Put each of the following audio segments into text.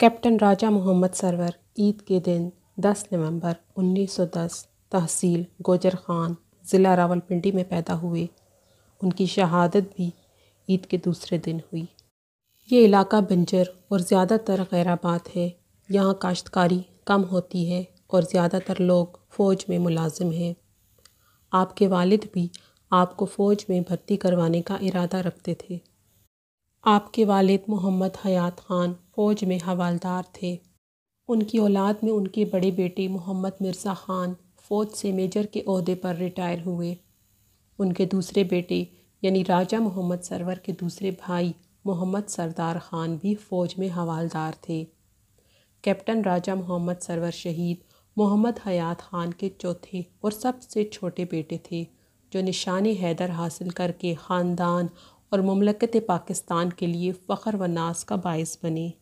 captain Raja Mohammad Sarwar Eid के दिन 10 नवंबर 1910 तहसील गोजर खान ज़िला रावलपिंडी में पैदा हुए उनकी शहादत भी ईद के दूसरे दिन हुई ये इलाका बंजर और ज़्यादातर गैराबाद है यहाँ काश्तकारी कम होती है और ज़्यादातर लोग फ़ौज में मुलाजिम हैं आपके वालिद भी आपको फ़ौज में भर्ती करवाने का इरादा रखते थे आपके वालिद मोहम्मद हयात ख़ान फ़ौज में हवालदार थे उनकी औलाद में उनके बड़े बेटे मोहम्मद मिर्ज़ा ख़ान फ़ौज से मेजर के अहदे पर रिटायर हुए उनके दूसरे बेटे यानी राजा मोहम्मद सरवर के दूसरे भाई मोहम्मद सरदार ख़ान भी फ़ौज में हवालदार थे कैप्टन राजा मोहम्मद सरवर शहीद मोहम्मद हयात ख़ान के चौथे और सबसे छोटे बेटे थे जो निशान हैदर हासिल करके ख़ानदान और ममलकत पाकिस्तान के लिए फ़ख्र व नास का बायस बने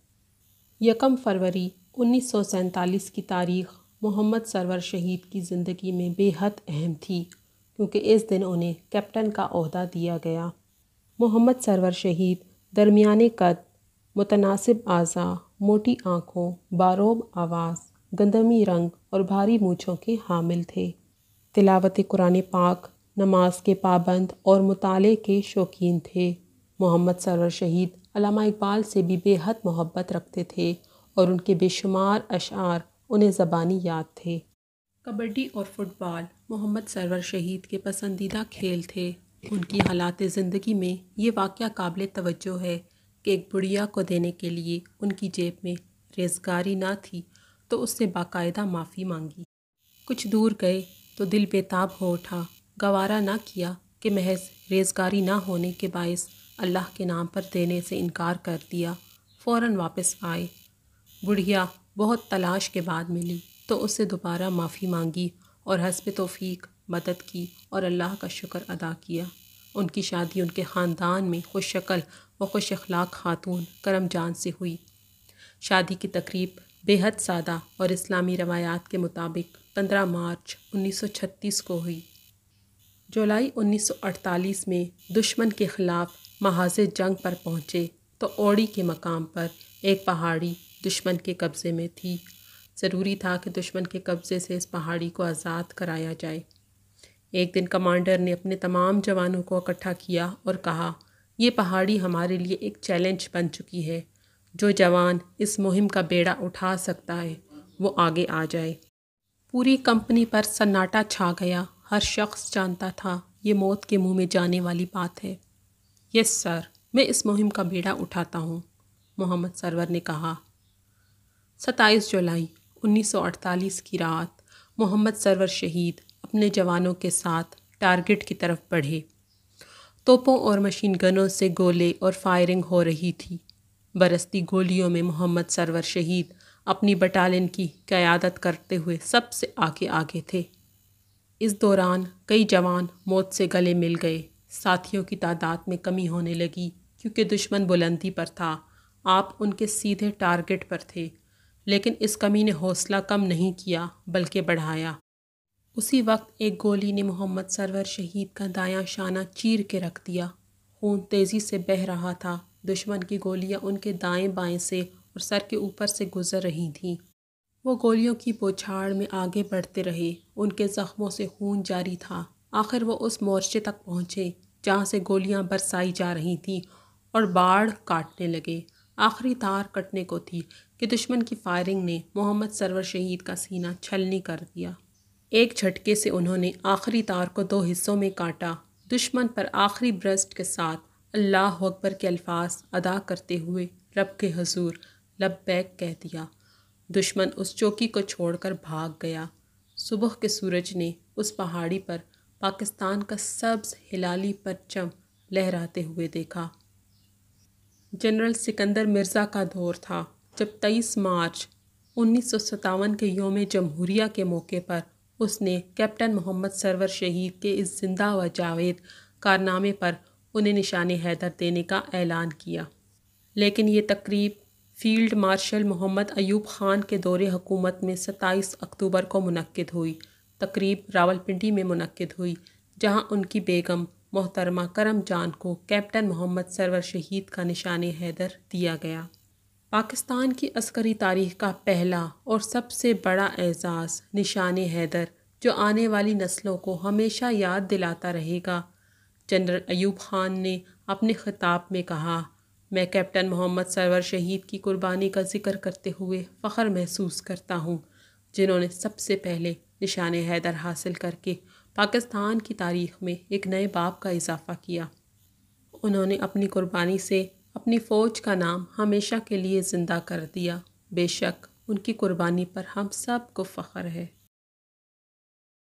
यकम फरवरी उन्नीस सौ सैंतालीस की तारीख मोहम्मद सरवर शहीद की ज़िंदगी में बेहद अहम थी क्योंकि इस दिन उन्हें कैप्टन का अहदा दिया गया मोहम्मद सरवर शहीद दरमिया कद मुतनासिब आज़ा मोटी आँखों बारोब आवाज़ गंदमी रंग और भारी मूछों के हामिल थे तिलावत कुरान पाक नमाज के पाबंद और मताले के शौकीन थे मोहम्मद सरवर शहीद अलामा इकबाल से भी बेहद मोहब्बत रखते थे और उनके बेशुमार अशार उन्हें ज़बानी याद थे कबड्डी और फुटबॉल मोहम्मद सरवर शहीद के पसंदीदा खेल थे उनकी हालात ज़िंदगी में ये वाक़ काबिल तवज्जो है कि एक बुढ़िया को देने के लिए उनकी जेब में रेजगारी ना थी तो उससे बाकायदा माफ़ी मांगी कुछ दूर गए तो दिल बेताब हो उठा गवारा ना किया कि महज रेजगारी ना होने के बायस अल्लाह के नाम पर देने से इनकार कर दिया फ़ौर वापस आए बुढ़िया बहुत तलाश के बाद मिली तो उससे दोबारा माफ़ी मांगी और हसब तोफ़ीक मदद की और अल्लाह का शुक्र अदा किया उनकी शादी उनके ख़ानदान में खुश शक्ल व खुश अखलाक खातून करम जान से हुई शादी की तकरीब बेहद सादा और इस्लामी रवायात के मुताबिक पंद्रह मार्च उन्नीस सौ छत्तीस को हुई जुलाई 1948 में दुश्मन के ख़िलाफ़ महाज जंग पर पहुँचे तो ओड़ी के मकाम पर एक पहाड़ी दुश्मन के कब्ज़े में थी ज़रूरी था कि दुश्मन के कब्ज़े से इस पहाड़ी को आज़ाद कराया जाए एक दिन कमांडर ने अपने तमाम जवानों को इकट्ठा किया और कहा ये पहाड़ी हमारे लिए एक चैलेंज बन चुकी है जो जवान इस मुहिम का बेड़ा उठा सकता है वो आगे आ जाए पूरी कंपनी पर सन्नाटा छा गया हर शख्स जानता था ये मौत के मुंह में जाने वाली बात है यस सर मैं इस मुहिम का बेड़ा उठाता हूँ मोहम्मद सरवर ने कहा सत्ताईस जुलाई 1948 की रात मोहम्मद सरवर शहीद अपने जवानों के साथ टारगेट की तरफ बढ़े तोपों और मशीन गनों से गोले और फायरिंग हो रही थी बरसती गोलियों में मोहम्मद सरवर शहीद अपनी बटालियन की क़यादत करते हुए सबसे आगे आगे थे इस दौरान कई जवान मौत से गले मिल गए साथियों की तादाद में कमी होने लगी क्योंकि दुश्मन बुलंदी पर था आप उनके सीधे टारगेट पर थे लेकिन इस कमी ने हौसला कम नहीं किया बल्कि बढ़ाया उसी वक्त एक गोली ने मोहम्मद सरवर शहीद का दायां शाना चीर के रख दिया खून तेज़ी से बह रहा था दुश्मन की गोलियां उनके दाएं बाएं से और सर के ऊपर से गुजर रही थीं वो गोलियों की बोछाड़ में आगे बढ़ते रहे उनके ज़ख्मों से खून जारी था आखिर वो उस मोर्चे तक पहुँचे जहाँ से गोलियाँ बरसाई जा रही थीं और बाढ़ काटने लगे आखिरी तार कटने को थी कि दुश्मन की फायरिंग ने मोहम्मद सरवर शहीद का सीना छलनी कर दिया एक झटके से उन्होंने आखिरी तार को दो हिस्सों में काटा दुश्मन पर आखिरी ब्रस्ट के साथ अल्लाह अकबर के अल्फाज अदा करते हुए रब के हजूर लब बैग कह दिया दुश्मन उस चौकी को छोड़कर भाग गया सुबह के सूरज ने उस पहाड़ी पर पाकिस्तान का सब्ज हिलाली परचम लहराते हुए देखा जनरल सिकंदर मिर्ज़ा का दौर था जब 23 मार्च उन्नीस के योम जमहूरिया के मौके पर उसने कैप्टन मोहम्मद सरवर शहीद के इस जिंदा व जावेद कारनामे पर उन्हें निशान हैदर देने का ऐलान किया लेकिन ये तकरीब फील्ड मार्शल मोहम्मद अयूब खान के दौरे हुकूमत में सत्ताईस अक्टूबर को मनक़द हुई तकरीब रावलपिंडी में मनद हुई जहां उनकी बेगम मोहतरमा करम जान को कैप्टन मोहम्मद सरवर शहीद का निशान हैदर दिया गया पाकिस्तान की अस्करी तारीख का पहला और सबसे बड़ा एजाज़ निशान हैदर जो आने वाली नस्लों को हमेशा याद दिलाता रहेगा जनरल अयूब खान ने अपने खिताब में कहा मैं कैप्टन मोहम्मद सरवर शहीद की कुर्बानी का जिक्र करते हुए फ़ख्र महसूस करता हूँ जिन्होंने सबसे पहले निशान हैदर हासिल करके पाकिस्तान की तारीख में एक नए बाप का इजाफ़ा किया उन्होंने अपनी कुर्बानी से अपनी फ़ौज का नाम हमेशा के लिए ज़िंदा कर दिया बेशक उनकी कुर्बानी पर हम सब को फ़ख्र है